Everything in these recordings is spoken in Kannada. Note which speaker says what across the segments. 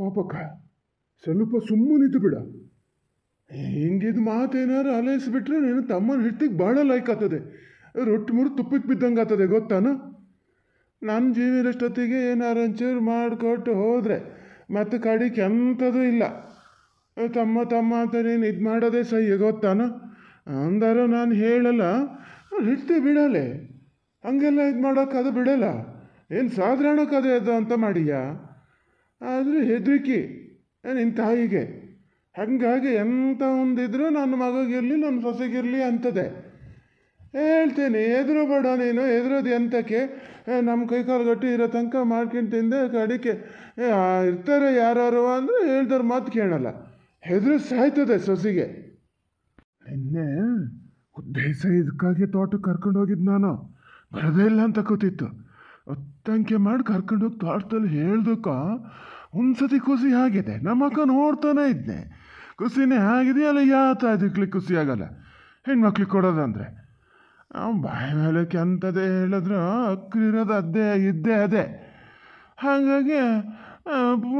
Speaker 1: ಪಾಪಕ್ಕ ಸ್ವಲ್ಪ ಸುಮ್ಮನಿದ್ದು ಬಿಡ ಮಾತು ಏನಾರು ಅಲೈಸ್ಬಿಟ್ರೆ ನೀನು ತಮ್ಮನ ಹಿಡ್ತಿಗೆ ಭಾಳ ಲೈಕ್ ಆಗ್ತದೆ ರೊಟ್ಟಿ ಮುರು ತುಪ್ಪಕ್ಕೆ ಬಿದ್ದಂಗೆ ಆಗ್ತದೆ ಗೊತ್ತಾನ ನನ್ನ ಜೀವನಷ್ಟೊತ್ತಿಗೆ ಏನಾರು ಒಂಚೂರು ಮಾಡಿಕೊಟ್ಟು ಹೋದರೆ ಮತ್ತು ಕಡಿಕೆ ಎಂಥದ್ದು ಇಲ್ಲ ತಮ್ಮ ತಮ್ಮ ಅಂತ ನೀನು ಇದು ಮಾಡೋದೇ ಸಹ್ಯ ಗೊತ್ತಾನ ಅಂದರು ನಾನು ಹೇಳಲ್ಲ ಹಿಡ್ತಿ ಬಿಡಲೇ ಹಂಗೆಲ್ಲ ಇದು ಮಾಡೋಕ್ಕದು ಬಿಡಲ್ಲ ಏನು ಸಾಧಾರಣಕ್ಕದು ಅದು ಅಂತ ಮಾಡಿಯಾ ಆದರೆ ಹೆದರಿಕೆ ನಿನ್ನ ತಾಯಿಗೆ ಹಂಗಾಗಿ ಹಾಗಾಗಿ ಎಂಥ ಒಂದಿದ್ರೂ ನನ್ನ ಮಗಗಿರಲಿ ನನ್ನ ಸೊಸೆಗಿರಲಿ ಅಂತದೆ ಹೇಳ್ತೇನೆ ಎದುರು ಬೇಡ ನೀನು ಎದುರೋದು ಎಂತಕ್ಕೆ ನಮ್ಮ ಕೈ ಕಾಲು ಗಟ್ಟಿ ಇರೋ ತನಕ ಮಾಡ್ಕೊಂಡು ತಿಂದೆ ಅಡಿಕೆ ಇರ್ತಾರೆ ಯಾರು ಅಂದರೆ ಹೇಳ್ದವ್ರ ಮಾತು ಕೇಳಲ್ಲ ಹೆದರು ಸಾಯ್ತದೆ ಸೊಸೆಗೆ ನಿನ್ನೆ ಉದ್ದೇಶ ಇದಕ್ಕಾಗಿ ತೋಟಕ್ಕೆ ಕರ್ಕೊಂಡು ಹೋಗಿದ್ದು ನಾನು ಬರದೇ ಇಲ್ಲ ಅಂತ ಕೂತಿತ್ತು ಅತ್ತಂಕೆ ಮಾಡಿ ಕರ್ಕೊಂಡೋಗಿ ತೋಟದಲ್ಲಿ ಹೇಳ್ದಕ್ಕ ಒಂದ್ಸತಿ ಖುಷಿ ಆಗಿದೆ ನಮ್ಮಕ್ಕ ಅಕ್ಕ ನೋಡ್ತಾನೆ ಇದ್ದೆ ಖುಷಿನೇ ಆಗಿದೆಯಲ್ಲ ಯಾತ ಖುಷಿಯಾಗಲ್ಲ ಖುಷಿ ಆಗಲ್ಲ ಹೆಣ್ಮಕ್ಳಿಗೆ ಕೊಡೋದಂದ್ರೆ ಬಾಯಿ ಮೇಲೆ ಅಂಥದ್ದೇ ಹೇಳಿದ್ರು ಅಕ್ಕಿರೋದು ಅದೇ ಇದ್ದೇ ಅದೇ ಹಾಗಾಗಿ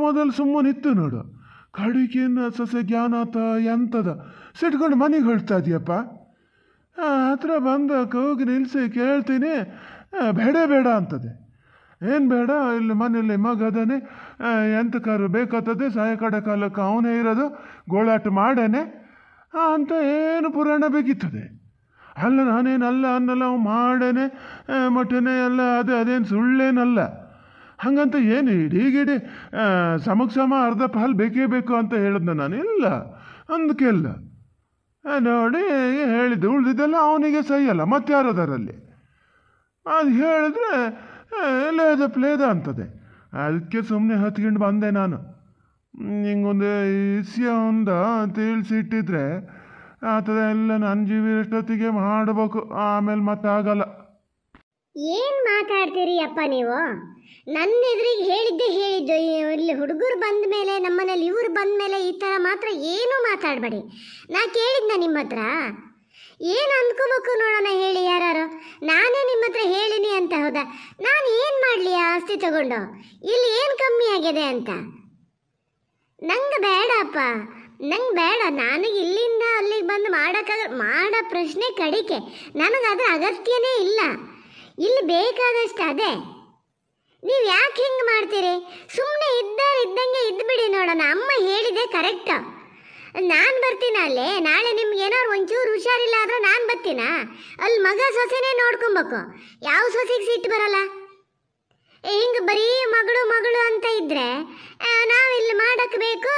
Speaker 1: ಮೊದಲು ಸುಮ್ಮನಿತ್ತು ನೋಡು ಕಡಿಕಿನ ಸಸ್ಯ ಜ್ಞಾನ ಎಂಥದ ಸಿಟ್ಕೊಂಡು ಮನೆಗೆ ಇದಿಯಪ್ಪ ಇದೆಯಪ್ಪ ಹತ್ರ ಬಂದ ಕೂಗಿ ನಿಲ್ಲಿಸಿ ಕೇಳ್ತೀನಿ ಬೇಡ ಬೇಡ ಅಂತದೆ ಏನು ಬೇಡ ಇಲ್ಲಿ ಮನೆಯಲ್ಲಿ ಮಗ ಅದಾನೆ ಎಂತ ಕಾರು ಬೇಕಾತದೆ ಸಾಯಕಡೆ ಕಾಲಕ್ಕೆ ಅವನೇ ಇರೋದು ಗೋಳಾಟ ಮಾಡೇನೆ ಅಂತ ಏನು ಪುರಾಣ ಬೇಕಿತ್ತದೆ ಅಲ್ಲ ನಾನೇನಲ್ಲ ಅನ್ನಲ್ಲ ಅವ್ನು ಮಾಡೇನೆ ಮಟನೆ ಅಲ್ಲ ಅದೇ ಅದೇನು ಸುಳ್ಳೇನಲ್ಲ ಹಾಗಂತ ಏನು ಇಡೀಗಿಡಿ ಸಮಕ್ಕೆ ಸಮ ಅರ್ಧ ಪಾಲು ಬೇಕೇ ಬೇಕು ಅಂತ ಹೇಳಿದ್ನ ನಾನು ಇಲ್ಲ ಅಂದಕ್ಕೆಲ್ಲ ನೋಡಿ ಹೇಳಿದ್ದು ಉಳಿದಿದ್ದೆಲ್ಲ ಅವನಿಗೆ ಸಹಿ ಅಲ್ಲ ಮತ್ತಾರದರಲ್ಲಿ ಅದು ಹೇಳಿದ್ರೆ ಲೇದ ಪ್ಲೇದ ಅಂತದೆ ಅದಕ್ಕೆ ಸುಮ್ಮನೆ ಹತ್ಕೊಂಡು ಬಂದೆ ನಾನು ಹಿಂಗೊಂದು ಒಂದು ತಿಳಿಸಿಟ್ಟಿದ್ರೆ ಆತದ ಎಲ್ಲ ನನ್ನ ಜೀವಿ ಎಷ್ಟೊತ್ತಿಗೆ ಮಾಡಬೇಕು ಆಮೇಲೆ ಮತ್ತೆ ಆಗಲ್ಲ
Speaker 2: ಏನು ಮಾತಾಡ್ತೀರಿ ಅಪ್ಪ ನೀವು ನನ್ನ ಎದುರಿಗೆ ಹೇಳಿದ್ದೆ ಹೇಳಿದ್ದು ಇಲ್ಲಿ ಹುಡುಗರು ಬಂದ ಮೇಲೆ ನಮ್ಮನೇಲಿ ಇವ್ರು ಬಂದ ಮೇಲೆ ಈ ಥರ ಮಾತ್ರ ಏನೂ ಮಾತಾಡಬೇಡಿ ನಾ ಕೇಳಿದ್ನ ನಿಮ್ಮ ಹತ್ರ ಏನು ಅಂದ್ಕೋಬೇಕು ನೋಡೋಣ ಹೇಳಿ ಯಾರು ನಾನೇ ನಿಮ್ಮ ಹತ್ರ ಹೇಳಿನಿ ಅಂತ ಹೌದಾ ನಾನು ಏನು ಮಾಡಲಿ ಆಸ್ತಿ ತಗೊಂಡು ಇಲ್ಲಿ ಏನು ಕಮ್ಮಿ ಆಗಿದೆ ಅಂತ ನಂಗೆ ಬೇಡಪ್ಪ ನಂಗೆ ಬೇಡ ನನಗೆ ಇಲ್ಲಿಂದ ಅಲ್ಲಿಗೆ ಬಂದು ಮಾಡೋಕ್ಕಾಗ ಮಾಡೋ ಪ್ರಶ್ನೆ ಕಡಿಕೆ ನನಗೆ ಅದರ ಅಗತ್ಯನೇ ಇಲ್ಲ ಇಲ್ಲಿ ಬೇಕಾದಷ್ಟು ಅದೇ ನೀವು ಯಾಕೆ ಹಿಂಗೆ ಮಾಡ್ತೀರಿ ಸುಮ್ಮನೆ ಇದ್ದ ಇದ್ದಂಗೆ ಇದ್ದುಬಿಡಿ ನೋಡೋಣ ಅಮ್ಮ ಹೇಳಿದೆ ಕರೆಕ್ಟು ನಾನು ಬರ್ತೀನ ಅಲ್ಲಿ ನಾಳೆ ನಿಮ್ಗೆ ಏನಾರು ಒಂಚೂರು ಹುಷಾರಿಲ್ಲ ಆದ್ರೂ ನಾನು ಬರ್ತೀನ ಅಲ್ಲಿ ಮಗ ಸೊಸೆನೇ ನೋಡ್ಕೊಬೇಕು ಯಾವ ಸೊಸೆಗೆ ಸಿಟ್ಟು ಬರಲ್ಲ ಹಿಂಗೆ ಬರೀ ಮಗಳು ಮಗಳು ಅಂತ ಇದ್ರೆ ನಾವು ಇಲ್ಲಿ ಮಾಡಕ್ಕೆ ಬೇಕು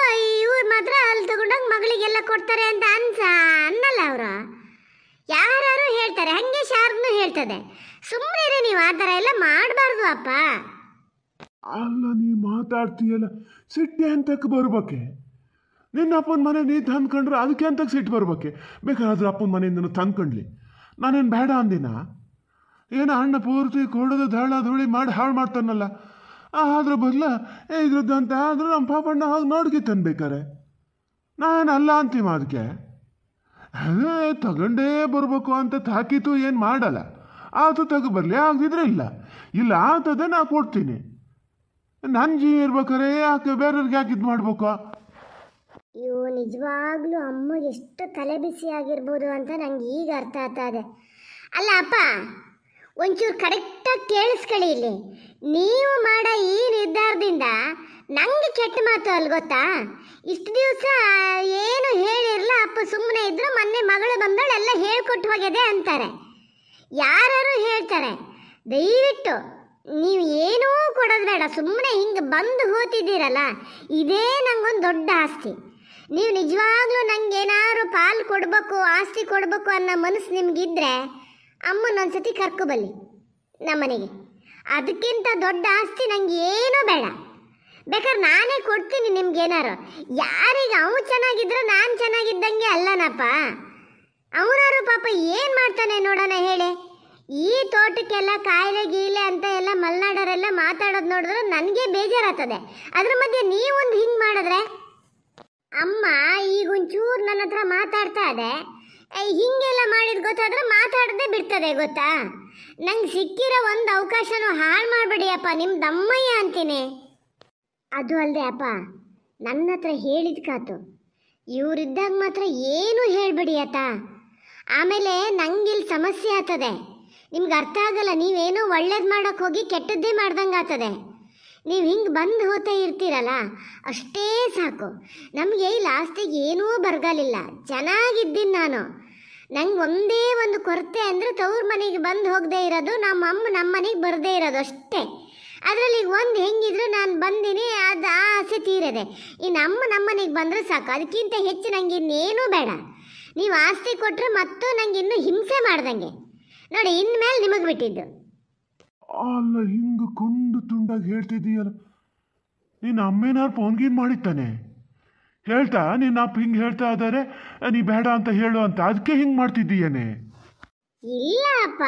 Speaker 2: ಇವ್ರು ಮಾತ್ರ ಅಲ್ಲಿ ತಗೊಂಡೋಗಿ ಮಗಳಿಗೆಲ್ಲ ಕೊಡ್ತಾರೆ ಅಂತ ಅನ್ಸ ಅನ್ನಲ್ಲ ಅವರು ಯಾರು ಹೇಳ್ತಾರೆ ಹಂಗೆ ಶಾರ್ಗ್ನು ಹೇಳ್ತದೆ ಸುಮ್ಮನೆ ನೀವು ಆ ಥರ ಎಲ್ಲ ಮಾಡಬಾರ್ದು ಅಪ್ಪ
Speaker 1: ಅಲ್ಲ ನೀ ಮಾತಾಡ್ತೀಯಲ್ಲ ಸಿಟ್ಟೆ ಅಂತಕ್ಕೆ ಬರ್ಬೇಕೆ ನಿನ್ನ ಅಪ್ಪನ ಮನೆ ನೀ ತಂದ್ಕೊಂಡ್ರೆ ಅದಕ್ಕೆ ಅಂತ ಸಿಟ್ಟು ಬರ್ಬೇಕು ಬೇಕಾದ್ರೆ ಅಪ್ಪನ ಮನೆಯಿಂದ ತಂದ್ಕೊಂಡ್ಲಿ ನಾನೇನು ಬೇಡ ಅಂದಿನ ಏನು ಅಣ್ಣ ಪೂರ್ತಿ ಕೊಡೋದು ದಳ ಧೂಳಿ ಮಾಡಿ ಹಾಳು ಮಾಡ್ತಾನಲ್ಲ ಆದ್ರ ಬದಲ ಏ ಇದ್ರದ್ದು ಅಂತ ಆದರೂ ನಮ್ಮ ಪಾಪಣ್ಣ ಹಾಗೆ ನೋಡ್ಕಿ ಬೇಕಾರೆ ನಾನು ಅಲ್ಲ ಅಂತೀಮ ಅದಕ್ಕೆ ಅದೇ ತಗೊಂಡೇ ಬರಬೇಕು ಅಂತ ತಾಕಿತು ಏನು ಮಾಡಲ್ಲ ಆತು ತಗೊಬರ್ಲಿ ಆಗದಿದ್ರೆ ಇಲ್ಲ ಇಲ್ಲ ಆತದೆ ನಾ ಕೊಡ್ತೀನಿ ನನ್ನ ಜೀವ ಇರ್ಬೇಕಾರೆ ಯಾಕೆ ಬೇರೆಯವ್ರಿಗೆ ಯಾಕೆ ಇದು ಮಾಡ್ಬೇಕು
Speaker 2: ಅಯ್ಯೋ ನಿಜವಾಗ್ಲೂ ಅಮ್ಮಗೆ ಎಷ್ಟು ತಲೆ ಬಿಸಿ ಆಗಿರ್ಬೋದು ಅಂತ ನಂಗೆ ಈಗ ಅರ್ಥ ಆಗ್ತಾ ಇದೆ ಅಲ್ಲ ಅಪ್ಪ ಒಂಚೂರು ಕರೆಕ್ಟಾಗಿ ಕೇಳಿಸ್ಕೊಳ್ಳಿ ಇಲ್ಲಿ ನೀವು ಮಾಡೋ ಈ ನಿರ್ಧಾರದಿಂದ ನನಗೆ ಕೆಟ್ಟ ಮಾತು ಅಲ್ಲಿ ಗೊತ್ತಾ ಇಷ್ಟು ದಿವಸ ಏನು ಹೇಳಿರಲ್ಲ ಅಪ್ಪ ಸುಮ್ಮನೆ ಇದ್ರು ಮೊನ್ನೆ ಮಗಳು ಬಂದಳು ಎಲ್ಲ ಹೇಳ್ಕೊಟ್ಟು ಹೋಗಿದೆ ಅಂತಾರೆ ಯಾರು ಹೇಳ್ತಾರೆ ದಯವಿಟ್ಟು ನೀವು ಏನೂ ಕೊಡೋದು ಬೇಡ ಸುಮ್ಮನೆ ಹಿಂಗೆ ಬಂದು ಹೋತಿದ್ದೀರಲ್ಲ ಇದೇ ನನಗೊಂದು ದೊಡ್ಡ ಆಸ್ತಿ ನೀವು ನಿಜವಾಗ್ಲೂ ನಂಗೆ ಏನಾದ್ರು ಪಾಲು ಕೊಡಬೇಕು ಆಸ್ತಿ ಕೊಡಬೇಕು ಅನ್ನೋ ಮನಸ್ಸು ನಿಮಗಿದ್ರೆ ಸತಿ ಕರ್ಕೊಬಲ್ಲಿ ನಮ್ಮನೆಗೆ ಅದಕ್ಕಿಂತ ದೊಡ್ಡ ಆಸ್ತಿ ನಂಗೆ ಏನೂ ಬೇಡ ಬೇಕಾದ್ರೆ ನಾನೇ ಕೊಡ್ತೀನಿ ನಿಮ್ಗೇನಾರು ಯಾರಿಗೆ ಅವನು ಚೆನ್ನಾಗಿದ್ರೆ ನಾನು ಚೆನ್ನಾಗಿದ್ದಂಗೆ ಅಲ್ಲನಪ್ಪ ಅವನಾರು ಪಾಪ ಏನು ಮಾಡ್ತಾನೆ ನೋಡೋಣ ಹೇಳಿ ಈ ತೋಟಕ್ಕೆಲ್ಲ ಕಾಯಿಲೆ ಗೀಲೆ ಅಂತ ಎಲ್ಲ ಮಲ್ನಾಡರೆಲ್ಲ ಮಾತಾಡೋದು ನೋಡಿದ್ರೆ ನನಗೆ ಬೇಜಾರಾಗ್ತದೆ ಅದ್ರ ಮಧ್ಯೆ ನೀವೊಂದು ಹಿಂಗೆ ಮಾಡಿದ್ರೆ ಅಮ್ಮ ಈಗ ಒಂಚೂರು ನನ್ನ ಹತ್ರ ಮಾತಾಡ್ತಾ ಇದೆ ಹಿಂಗೆಲ್ಲ ಮಾಡಿದ ಗೊತ್ತಾದ್ರೆ ಮಾತಾಡದೆ ಬಿಡ್ತದೆ ಗೊತ್ತಾ ನಂಗೆ ಸಿಕ್ಕಿರೋ ಒಂದು ಅವಕಾಶನೂ ಹಾಳು ಮಾಡಬೇಡಿ ಅಪ್ಪ ನಿಮ್ಮ ದಮ್ಮಯ್ಯ ಅಂತೀನಿ ಅದು ಅಲ್ಲದೆ ಅಪ್ಪ ನನ್ನ ಹತ್ರ ಹೇಳಿದ ಕಾತು ಇವರಿದ್ದಾಗ ಮಾತ್ರ ಏನೂ ಹೇಳಬೇಡಿ ಅತ್ತ ಆಮೇಲೆ ನಂಗೆ ಇಲ್ಲಿ ಸಮಸ್ಯೆ ಆಗ್ತದೆ ನಿಮ್ಗೆ ಅರ್ಥ ಆಗಲ್ಲ ನೀವೇನೋ ಒಳ್ಳೇದು ಮಾಡೋಕ್ಕೆ ಹೋಗಿ ಕೆಟ್ಟದ್ದೇ ಮಾಡ್ದಂಗೆ ಆಗ್ತದೆ ನೀವು ಹಿಂಗೆ ಬಂದು ಹೋಗ್ತಾ ಇರ್ತೀರಲ್ಲ ಅಷ್ಟೇ ಸಾಕು ನಮಗೆ ಲಾಸ್ಟಿಗೆ ಏನೂ ಬರಗಾಲಿಲ್ಲ ಚೆನ್ನಾಗಿದ್ದೀನಿ ನಾನು ನಂಗೆ ಒಂದೇ ಒಂದು ಕೊರತೆ ಅಂದರೆ ತವ್ರ ಮನೆಗೆ ಬಂದು ಹೋಗದೆ ಇರೋದು ನಮ್ಮ ಅಮ್ಮ ನಮ್ಮ ಮನೆಗೆ ಬರದೇ ಇರೋದು ಅಷ್ಟೇ ಅದರಲ್ಲಿ ಈಗ ಒಂದು ಹೆಂಗಿದ್ರು ನಾನು ಬಂದೀನಿ ಅದು ಆ ಆಸೆ ತೀರದೆ ಇನ್ನು ಅಮ್ಮ ನಮ್ಮ ಮನೆಗೆ ಬಂದರೆ ಸಾಕು ಅದಕ್ಕಿಂತ ಹೆಚ್ಚು ನನಗೆ ಇನ್ನೇನೂ ಬೇಡ ನೀವು ಆಸ್ತಿ ಕೊಟ್ಟರೆ ಮತ್ತು ನಂಗೆ ಇನ್ನೂ ಹಿಂಸೆ ಮಾಡ್ದಂಗೆ ನೋಡಿ ಇನ್ಮೇಲೆ ನಿಮಗೆ ಬಿಟ್ಟಿದ್ದು
Speaker 1: ಅಲ್ಲ ಹಿಂಗೆ ದುಂಡಾಗಿ ಹೇಳ್ತಿದ್ದೀಯಲ್ಲ ನೀನು ಫೋನ್ ಫೋನ್ಗೀನ್ ಮಾಡಿತ್ತಾನೆ ಹೇಳ್ತಾ ನಿನ್ನ ಅಪ್ಪ ಹಿಂಗೆ ಹೇಳ್ತಾ ಇದ್ದಾರೆ ನೀ ಬೇಡ ಅಂತ ಹೇಳು ಅಂತ ಅದಕ್ಕೆ ಹಿಂಗೆ ಮಾಡ್ತಿದ್ದೀಯನೇ
Speaker 2: ಇಲ್ಲಪ್ಪ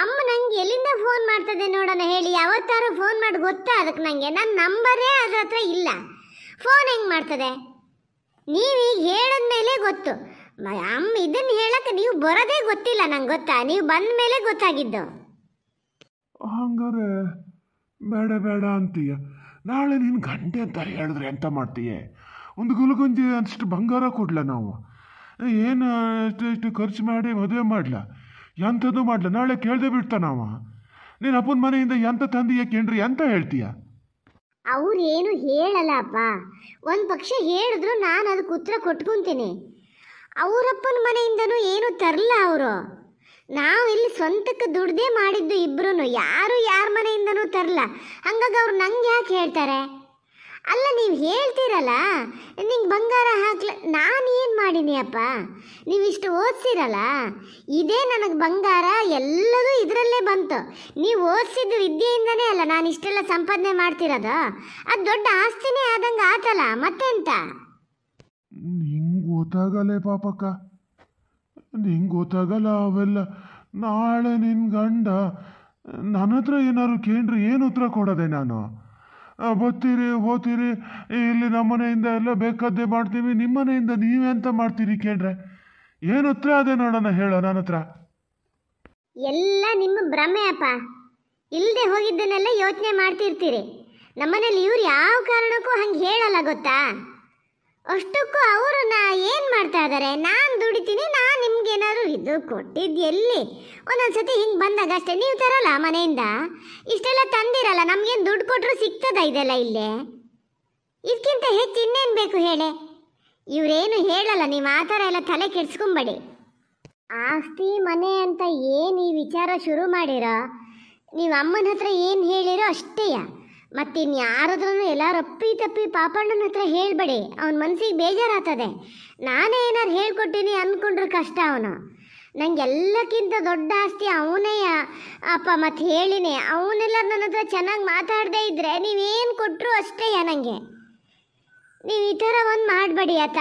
Speaker 2: ಅಮ್ಮ ನಂಗೆ ಎಲ್ಲಿಂದ ಫೋನ್ ಮಾಡ್ತದೆ ನೋಡೋಣ ಹೇಳಿ ಯಾವತ್ತಾರು ಫೋನ್ ಮಾಡಿ ಗೊತ್ತಾ ಅದಕ್ಕೆ ನನಗೆ ನನ್ನ ನಂಬರೇ ಅದ್ರ ಹತ್ರ ಇಲ್ಲ ಫೋನ್ ಹೆಂಗ್ ಮಾಡ್ತದೆ ನೀವೀಗ ಹೇಳಿದ ಮೇಲೆ ಗೊತ್ತು ಅಮ್ಮ ಇದನ್ನ ಹೇಳಕ್ಕೆ ನೀವು ಬರೋದೇ ಗೊತ್ತಿಲ್ಲ ನಂಗೆ ಗೊತ್ತಾ ನೀವು ಬಂದ ಮೇಲೆ ಗೊತ್ತಾಗಿದ್ದು
Speaker 1: ಹಂಗಾರೆ ಬೇಡ ಬೇಡ ಅಂತೀಯ ನಾಳೆ ನೀನು ಗಂಟೆ ಅಂತ ಹೇಳಿದ್ರೆ ಎಂತ ಮಾಡ್ತೀಯ ಒಂದು ಗುಲ್ಗುಂಜಿ ಅಷ್ಟು ಬಂಗಾರ ಕೊಡ್ಲ ನಾವು ಏನು ಎಷ್ಟು ಎಷ್ಟು ಖರ್ಚು ಮಾಡಿ ಮದುವೆ ಮಾಡ್ಲ ಎಂಥದ್ದು ಮಾಡ್ಲ ನಾಳೆ ಕೇಳದೆ ಬಿಡ್ತಾನವ ನೀನು ಅಪ್ಪನ ಮನೆಯಿಂದ ಎಂಥ ತಂದೀಯ ಕೇಳ್ರಿ ಎಂತ ಹೇಳ್ತೀಯ
Speaker 2: ಏನು ಹೇಳಲ್ಲ ಅಪ್ಪ ಒಂದು ಪಕ್ಷ ಹೇಳಿದ್ರು ನಾನು ಅದಕ್ಕೆ ಉತ್ತರ ಕೊಟ್ಕೊಂತೀನಿ ಅವರಪ್ಪನ ಮನೆಯಿಂದನೂ ಏನು ತರಲ್ಲ ಅವರು ನಾವು ಇಲ್ಲಿ ಸ್ವಂತಕ್ಕೆ ದುಡ್ದೇ ಮಾಡಿದ್ದು ಇಬ್ರು ಯಾರು ಯಾರ ಮನೆಯಿಂದನೂ ತರಲ್ಲ ಹಂಗಾಗಿ ಅವ್ರು ನಂಗೆ ಯಾಕೆ ಹೇಳ್ತಾರೆ ಅಲ್ಲ ನೀವು ಹೇಳ್ತೀರಲ್ಲ ನಿಂಗೆ ಬಂಗಾರ ಹಾಕ್ಲ ನಾನು ಏನು ಮಾಡೀನಿ ಅಪ್ಪ ನೀವು ಇಷ್ಟು ಓದಿಸಿರಲ್ಲ ಇದೇ ನನಗೆ ಬಂಗಾರ ಎಲ್ಲದೂ ಇದರಲ್ಲೇ ಬಂತು ನೀವು ಓದಿಸಿದ್ದು ವಿದ್ಯೆಯಿಂದನೇ ಅಲ್ಲ ನಾನು ಇಷ್ಟೆಲ್ಲ ಸಂಪಾದನೆ ಮಾಡ್ತಿರೋದು ಅದು ದೊಡ್ಡ ಆಸ್ತಿನೇ ಆದಂಗೆ ಆತಲ್ಲ ಮತ್ತೆಂತ
Speaker 1: ಹಿಂಗೆ ಗೊತ್ತಾಗಲ್ಲೇ ಪಾಪಕ್ಕ ನಿಂಗೆ ತಗಲ ಅವೆಲ್ಲ ನಾಳೆ ನಿನ್ನ ಗಂಡ ನನ್ನ ಹತ್ರ ಏನಾದ್ರು ಕೇಳ್ರಿ ಏನು ಉತ್ತರ ಕೊಡೋದೆ ನಾನು ಬತ್ತೀರಿ ಹೋತೀರಿ ಇಲ್ಲಿ ನಮ್ಮನೆಯಿಂದ ಎಲ್ಲ ಬೇಕಾದ್ದೇ ಮಾಡ್ತೀವಿ ನಿಮ್ಮನೆಯಿಂದ ನೀವೆಂತ ಮಾಡ್ತೀರಿ ಕೇಳ್ರೆ ಏನು ಉತ್ತರ ಅದೇ ನೋಡೋಣ ಹೇಳೋ ನನ್ನ ಹತ್ರ
Speaker 2: ಎಲ್ಲ ನಿಮ್ಮ ಭ್ರಮೆ ಅಪ್ಪ ಇಲ್ಲದೆ ಹೋಗಿದ್ದನ್ನೆಲ್ಲ ಯೋಚನೆ ಮಾಡ್ತಿರ್ತೀರಿ ನಮ್ಮನೇಲಿ ಇವ್ರು ಯಾವ ಕಾರಣಕ್ಕೂ ಹಂಗೆ ಹೇಳಲ್ಲ ಗೊತ್ತಾ ಅಷ್ಟಕ್ಕೂ ನಾ ಏನು ಮಾಡ್ತಾ ಇದ್ದಾರೆ ನಾನು ದುಡಿತೀನಿ ನಾನು ನಿಮ್ಗೇನಾದ್ರು ಇದು ಕೊಟ್ಟಿದ್ದು ಎಲ್ಲಿ ಒಂದೊಂದ್ಸತಿ ಹಿಂಗೆ ಬಂದಾಗ ಅಷ್ಟೇ ನೀವು ತರಲ್ಲ ಮನೆಯಿಂದ ಇಷ್ಟೆಲ್ಲ ತಂದಿರಲ್ಲ ನಮಗೇನು ದುಡ್ಡು ಕೊಟ್ಟರು ಸಿಗ್ತದ ಇದೆಲ್ಲ ಇಲ್ಲೇ ಇದಕ್ಕಿಂತ ಹೆಚ್ಚು ಇನ್ನೇನು ಬೇಕು ಹೇಳಿ ಇವರೇನು ಹೇಳಲ್ಲ ನೀವು ಆ ಥರ ಎಲ್ಲ ತಲೆ ಕೆಡ್ಸ್ಕೊಂಬೇಡಿ ಆಸ್ತಿ ಮನೆ ಅಂತ ಏನು ಈ ವಿಚಾರ ಶುರು ಮಾಡಿರೋ ನೀವು ಅಮ್ಮನ ಹತ್ರ ಏನು ಹೇಳಿರೋ ಅಷ್ಟೇಯಾ ಮತ್ತಿನ್ಯಾರದ್ರೂ ಎಲ್ಲ ಅಪ್ಪಿ ತಪ್ಪಿ ಪಾಪಣ್ಣನ ಹತ್ರ ಹೇಳಬೇಡಿ ಅವನ ಮನಸ್ಸಿಗೆ ಬೇಜಾರಾಗ್ತದೆ ನಾನೇ ಏನಾರು ಹೇಳ್ಕೊಟ್ಟಿನಿ ಅಂದ್ಕೊಂಡ್ರೆ ಕಷ್ಟ ಅವನು ನಂಗೆ ಎಲ್ಲಕ್ಕಿಂತ ದೊಡ್ಡ ಆಸ್ತಿ ಅವನೇ ಅಪ್ಪ ಮತ್ತೆ ಹೇಳಿನಿ ಅವನೆಲ್ಲ ನನ್ನ ಹತ್ರ ಚೆನ್ನಾಗಿ ಮಾತಾಡದೇ ಇದ್ದರೆ ನೀವೇನು ಕೊಟ್ಟರು ಅಷ್ಟೇ ನನಗೆ ನೀವು ಈ ಥರ ಒಂದು ಮಾಡಬೇಡಿ ಆತ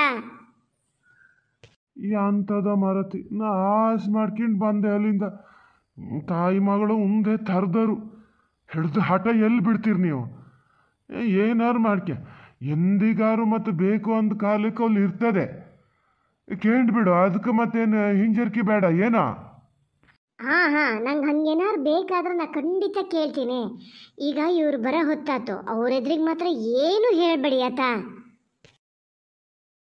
Speaker 1: ಅಂಥದ ಮರತಿ ನಾ ಆಸ್ ಮಾಡ್ಕೊಂಡು ಬಂದೆ ಅಲ್ಲಿಂದ ತಾಯಿ ಮಗಳು ಮುಂದೆ ತರ್ದರು ಹಿಡ್ದು ಹಠ ಎಲ್ಲಿ ಬಿಡ್ತೀರಿ ನೀವು ಏನಾರು ಮಾಡ್ಕೆ ಎಂದಿಗಾರು ಮತ್ತು ಬೇಕು ಅಂದ ಕಾಲಕ್ಕೆ ಅಲ್ಲಿ ಇರ್ತದೆ ಬಿಡು ಅದಕ್ಕೆ ಮತ್ತೇನು ಹಿಂಜರಿಕೆ ಬೇಡ ಏನೋ
Speaker 2: ಹಾ ಹಾ ನಂಗೆ ಹಂಗೇನಾದ್ರು ಬೇಕಾದ್ರೆ ನಾ ಖಂಡಿತ ಕೇಳ್ತೀನಿ ಈಗ ಇವ್ರು ಬರ ಹೊತ್ತಾತು ಅವ್ರ ಎದುರಿಗೆ ಮಾತ್ರ ಏನು ಹೇಳಬೇಡಿ ಆತ